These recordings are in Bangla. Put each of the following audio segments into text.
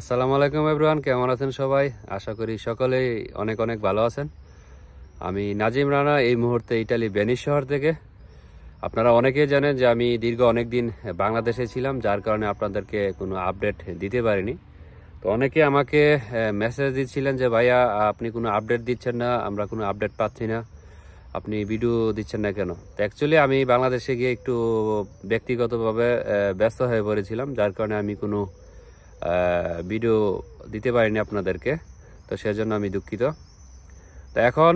আসসালামু আলাইকুম এব্রান কেমন আছেন সবাই আশা করি সকলেই অনেক অনেক ভালো আছেন আমি নাজিম রানা এই মুহূর্তে ইটালি ভেনিস শহর থেকে আপনারা অনেকেই জানেন যে আমি দীর্ঘ অনেক দিন বাংলাদেশে ছিলাম যার কারণে আপনাদেরকে কোনো আপডেট দিতে পারিনি তো অনেকে আমাকে মেসেজ দিচ্ছিলেন যে ভাইয়া আপনি কোনো আপডেট দিচ্ছেন না আমরা কোনো আপডেট পাচ্ছি না আপনি ভিডিও দিচ্ছেন না কেন তো অ্যাকচুয়ালি আমি বাংলাদেশে গিয়ে একটু ব্যক্তিগতভাবে ব্যস্ত হয়ে পড়েছিলাম যার কারণে আমি কোনো ভিডিও দিতে পারিনি আপনাদেরকে তো সেজন্য আমি দুঃখিত তো এখন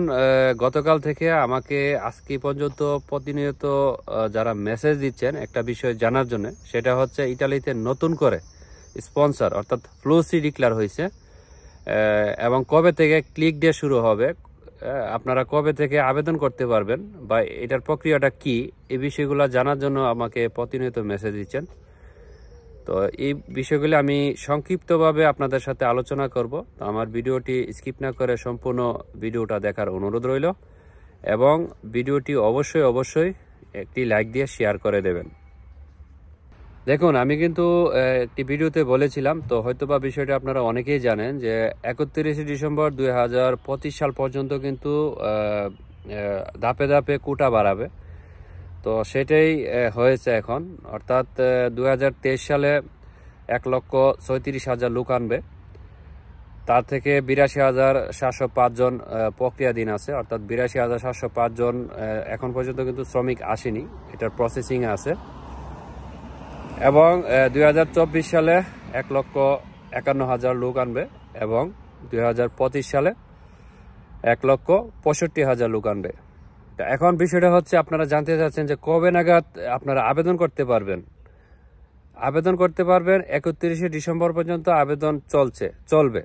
গতকাল থেকে আমাকে আজকে পর্যন্ত প্রতিনিয়ত যারা মেসেজ দিচ্ছেন একটা বিষয় জানার জন্য সেটা হচ্ছে ইটালিতে নতুন করে স্পন্সর অর্থাৎ ফ্লুসি ডিক্লার হয়েছে এবং কবে থেকে ক্লিক ডে শুরু হবে আপনারা কবে থেকে আবেদন করতে পারবেন বা এটার প্রক্রিয়াটা কি এই বিষয়গুলো জানার জন্য আমাকে প্রতিনিয়ত মেসেজ দিচ্ছেন তো এই বিষয়গুলি আমি সংক্ষিপ্তভাবে আপনাদের সাথে আলোচনা করব তো আমার ভিডিওটি স্কিপ না করে সম্পূর্ণ ভিডিওটা দেখার অনুরোধ রইল এবং ভিডিওটি অবশ্যই অবশ্যই একটি লাইক দিয়ে শেয়ার করে দেবেন দেখুন আমি কিন্তু একটি ভিডিওতে বলেছিলাম তো হয়তোবা বিষয়টা আপনারা অনেকেই জানেন যে একত্রিশে ডিসেম্বর দুই সাল পর্যন্ত কিন্তু ধাপে ধাপে কোটা বাড়াবে তো সেটাই হয়েছে এখন অর্থাৎ দু সালে এক লক্ষ ছয়ত্রিশ হাজার লোক আনবে তার থেকে বিরাশি হাজার সাতশো পাঁচজন প্রক্রিয়াধীন আছে অর্থাৎ বিরাশি হাজার সাতশো পাঁচজন এখন পর্যন্ত কিন্তু শ্রমিক আসেনি এটার প্রসেসিং আছে এবং দুই সালে এক লক্ষ একান্ন হাজার লোক আনবে এবং দুই সালে এক লক্ষ পঁয়ষট্টি হাজার লোক আনবে তা এখন বিষয়টা হচ্ছে আপনারা জানতে চাচ্ছেন যে কবে নাগাদ আপনারা আবেদন করতে পারবেন আবেদন করতে পারবেন একত্রিশে ডিসেম্বর পর্যন্ত আবেদন চলছে চলবে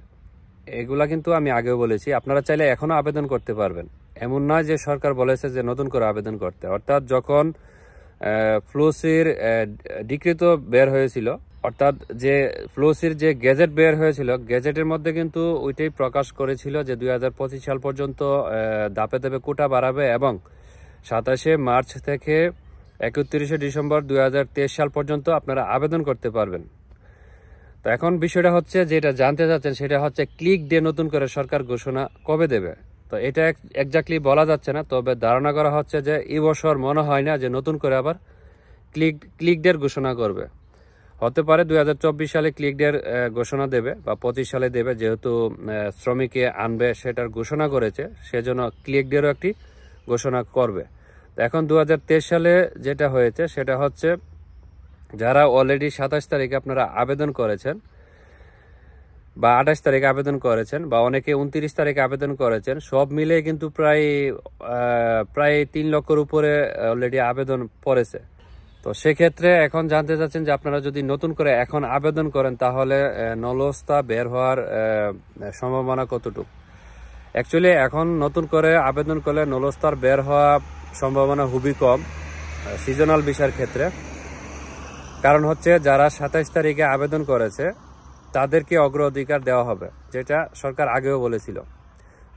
এগুলা কিন্তু আমি আগেও বলেছি আপনারা চাইলে এখনও আবেদন করতে পারবেন এমন নয় যে সরকার বলেছে যে নতুন করে আবেদন করতে অর্থাৎ যখন ফ্লোসির তো বের হয়েছিল অর্থাৎ যে ফ্লোসির যে গেজেট বের হয়েছিল গেজেটের মধ্যে কিন্তু ওইটাই প্রকাশ করেছিল যে দুই সাল পর্যন্ত দাপে দাপে কোটা বাড়াবে এবং সাতাশে মার্চ থেকে একত্রিশে ডিসেম্বর দুই সাল পর্যন্ত আপনারা আবেদন করতে পারবেন তো এখন বিষয়টা হচ্ছে যেটা জানতে চাচ্ছেন সেটা হচ্ছে ক্লিক ডে নতুন করে সরকার ঘোষণা কবে দেবে তো এটা একজাক্টলি বলা যাচ্ছে না তবে ধারণা করা হচ্ছে যে এবছর মনে হয় না যে নতুন করে আবার ক্লিক ক্লিক ডের ঘোষণা করবে হতে পারে দুই সালে ক্লিক ডেয়ার ঘোষণা দেবে বা পঁচিশ সালে দেবে যেহেতু শ্রমিকে আনবে সেটার ঘোষণা করেছে সেজন্য ক্লিক ডেয়ারও একটি ঘোষণা করবে এখন দু সালে যেটা হয়েছে সেটা হচ্ছে যারা অলরেডি সাতাশ তারিখে আপনারা আবেদন করেছেন বা আঠাশ তারিখে আবেদন করেছেন বা অনেকে উনত্রিশ তারিখে আবেদন করেছেন সব মিলে কিন্তু প্রায় প্রায় তিন লক্ষর উপরে অলরেডি আবেদন পড়েছে তো সেক্ষেত্রে এখন জানতে চাচ্ছেন যে আপনারা যদি নতুন করে এখন আবেদন করেন তাহলে নলস্তা বের হওয়ার সম্ভাবনা কতটুকু অ্যাকচুয়ালি এখন নতুন করে আবেদন করলে নলস্তার বের হওয়া সম্ভাবনা খুবই কম সিজনাল বিষয়ের ক্ষেত্রে কারণ হচ্ছে যারা সাতাইশ তারিখে আবেদন করেছে তাদেরকে অগ্রাধিকার দেওয়া হবে যেটা সরকার আগেও বলেছিল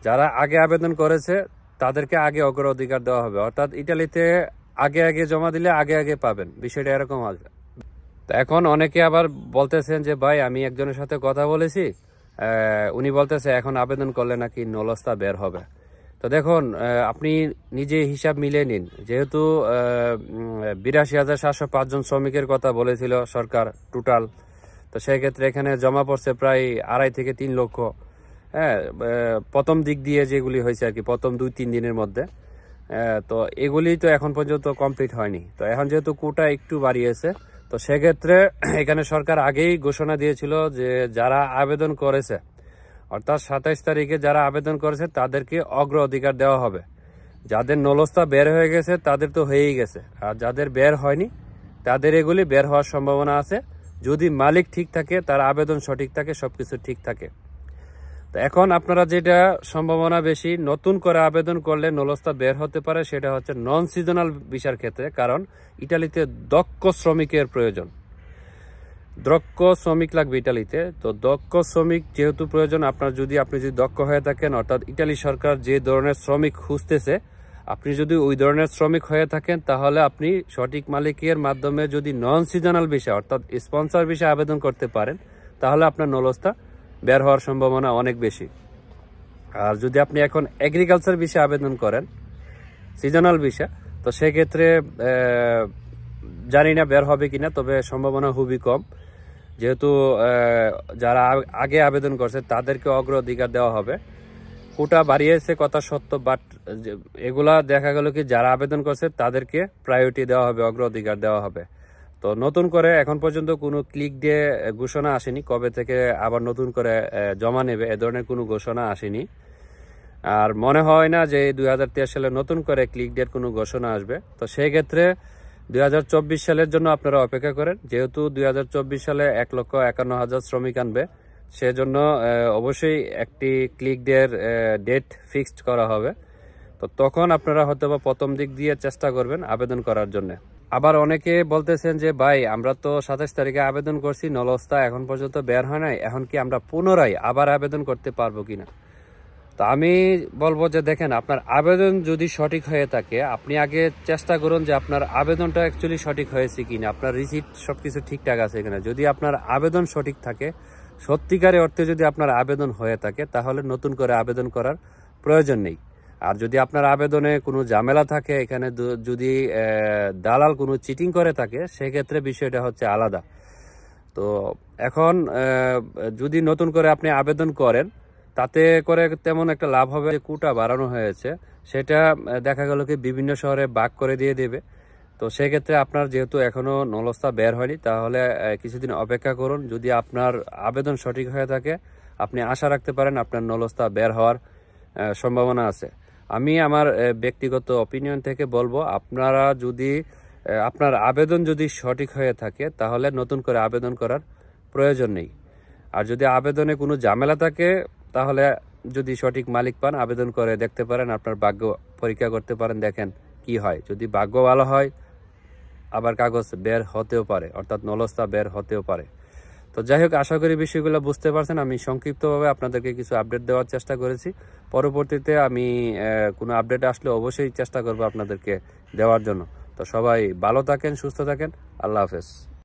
যারা আগে আবেদন করেছে তাদেরকে আগে অগ্রাধিকার দেওয়া হবে অর্থাৎ ইটালিতে আগে আগে জমা দিলে আগে আগে পাবেন বিষয়টা এরকম আসবে তো এখন অনেকে আবার বলতেছেন যে ভাই আমি একজনের সাথে কথা বলেছি উনি বলতেছে এখন আবেদন করলে নাকি নলস্তা বের হবে তো দেখুন আপনি নিজে হিসাব মিলিয়ে নিন যেহেতু বিরাশি হাজার সাতশো পাঁচজন শ্রমিকের কথা বলেছিল সরকার টোটাল তো সেক্ষেত্রে এখানে জমা পড়ছে প্রায় আড়াই থেকে তিন লক্ষ হ্যাঁ প্রথম দিক দিয়ে যেগুলি হয়েছে আর কি প্রথম দুই তিন দিনের মধ্যে তো এগুলি তো এখন পর্যন্ত কমপ্লিট হয়নি তো এখন যেহেতু কোটা একটু বাড়িয়েছে তো সেক্ষেত্রে এখানে সরকার আগেই ঘোষণা দিয়েছিল যে যারা আবেদন করেছে অর্থাৎ সাতাইশ তারিখে যারা আবেদন করেছে তাদেরকে অগ্র অধিকার দেওয়া হবে যাদের নলস্তা বের হয়ে গেছে তাদের তো হয়েই গেছে আর যাদের বের হয়নি তাদের এগুলি বের হওয়ার সম্ভাবনা আছে যদি মালিক ঠিক থাকে তার আবেদন সঠিক থাকে সব কিছু ঠিক থাকে তো এখন আপনারা যেটা সম্ভাবনা বেশি নতুন করে আবেদন করলে নলস্তা বের হতে পারে সেটা হচ্ছে নন সিজনাল ভিসার ক্ষেত্রে কারণ ইটালিতে দক্ষ শ্রমিকের প্রয়োজন দক্ষ শ্রমিক লাগবে ইটালিতে তো দক্ষ শ্রমিক যেহেতু প্রয়োজন আপনার যদি আপনি যদি দক্ষ হয়ে থাকেন অর্থাৎ ইটালি সরকার যে ধরনের শ্রমিক খুঁজতেছে আপনি যদি ওই ধরনের শ্রমিক হয়ে থাকেন তাহলে আপনি সঠিক মালিকের মাধ্যমে যদি নন সিজনাল ভিসা অর্থাৎ স্পন্সর ভিসা আবেদন করতে পারেন তাহলে আপনার নলস্তা বের হওয়ার সম্ভাবনা অনেক বেশি আর যদি আপনি এখন এগ্রিকালচার বিষয়ে আবেদন করেন সিজনাল বিষয় তো সেক্ষেত্রে জানি না বের হবে কিনা তবে সম্ভাবনা খুবই কম যেহেতু যারা আগে আবেদন করছে তাদেরকে অগ্রাধিকার দেওয়া হবে কোটা বাড়িয়েছে কথা সত্য বাট এগুলা দেখা গেল কি যারা আবেদন করছে তাদেরকে প্রায়োরিটি দেওয়া হবে অগ্রাধিকার দেওয়া হবে তো নতুন করে এখন পর্যন্ত কোনো ক্লিক দিয়ে ঘোষণা আসেনি কবে থেকে আবার নতুন করে জমা নেবে এ ধরনের কোনো ঘোষণা আসেনি আর মনে হয় না যে দুই সালে নতুন করে ক্লিক ডেট কোনো ঘোষণা আসবে তো সেক্ষেত্রে দুই সালের জন্য আপনারা অপেক্ষা করেন যেহেতু দুই সালে এক লক্ষ একান্ন হাজার শ্রমিক আনবে সেজন্য অবশ্যই একটি ক্লিক ডের ডেট ফিক্সড করা হবে তো তখন আপনারা হয়তো বা প্রথম দিক দিয়ে চেষ্টা করবেন আবেদন করার জন্য আবার অনেকে বলতেছেন যে ভাই আমরা তো সাতাশ তারিখে আবেদন করছি নলস্তা এখন পর্যন্ত বের হয় নাই এখন কি আমরা পুনরায় আবার আবেদন করতে পারবো কি না তো আমি বলবো যে দেখেন আপনার আবেদন যদি সঠিক হয়ে থাকে আপনি আগে চেষ্টা করুন যে আপনার আবেদনটা অ্যাকচুয়ালি সঠিক হয়েছে কি না আপনার রিসিপ্ট সব কিছু ঠিকঠাক আছে কিনা যদি আপনার আবেদন সঠিক থাকে সত্যিকারের অর্থে যদি আপনার আবেদন হয়ে থাকে তাহলে নতুন করে আবেদন করার প্রয়োজন নেই আর যদি আপনার আবেদনে কোনো ঝামেলা থাকে এখানে যদি দালাল কোনো চিটিং করে থাকে সেক্ষেত্রে বিষয়টা হচ্ছে আলাদা তো এখন যদি নতুন করে আপনি আবেদন করেন তাতে করে তেমন একটা লাভ হবে যে কুটা বাড়ানো হয়েছে সেটা দেখা গেল কি বিভিন্ন শহরে বাক করে দিয়ে দেবে তো সেক্ষেত্রে আপনার যেহেতু এখনও নলস্তা বের হয়নি তাহলে কিছুদিন অপেক্ষা করুন যদি আপনার আবেদন সঠিক হয়ে থাকে আপনি আশা রাখতে পারেন আপনার নলস্তা বের হওয়ার সম্ভাবনা আছে আমি আমার ব্যক্তিগত অপিনিয়ন থেকে বলবো আপনারা যদি আপনার আবেদন যদি সঠিক হয়ে থাকে তাহলে নতুন করে আবেদন করার প্রয়োজন নেই আর যদি আবেদনে কোনো ঝামেলা থাকে তাহলে যদি সঠিক মালিক পান আবেদন করে দেখতে পারেন আপনার ভাগ্য পরীক্ষা করতে পারেন দেখেন কি হয় যদি ভাগ্য ভালো হয় আবার কাগজ বের হতেও পারে অর্থাৎ নলস্তা বের হতেও পারে তো যাই হোক আশা করি বিষয়গুলো বুঝতে পারছেন আমি সংক্ষিপ্তভাবে আপনাদেরকে কিছু আপডেট দেওয়ার চেষ্টা করেছি পরবর্তীতে আমি কোনো আপডেট আসলে অবশ্যই চেষ্টা করব আপনাদেরকে দেওয়ার জন্য তো সবাই ভালো থাকেন সুস্থ থাকেন আল্লাহ হাফেজ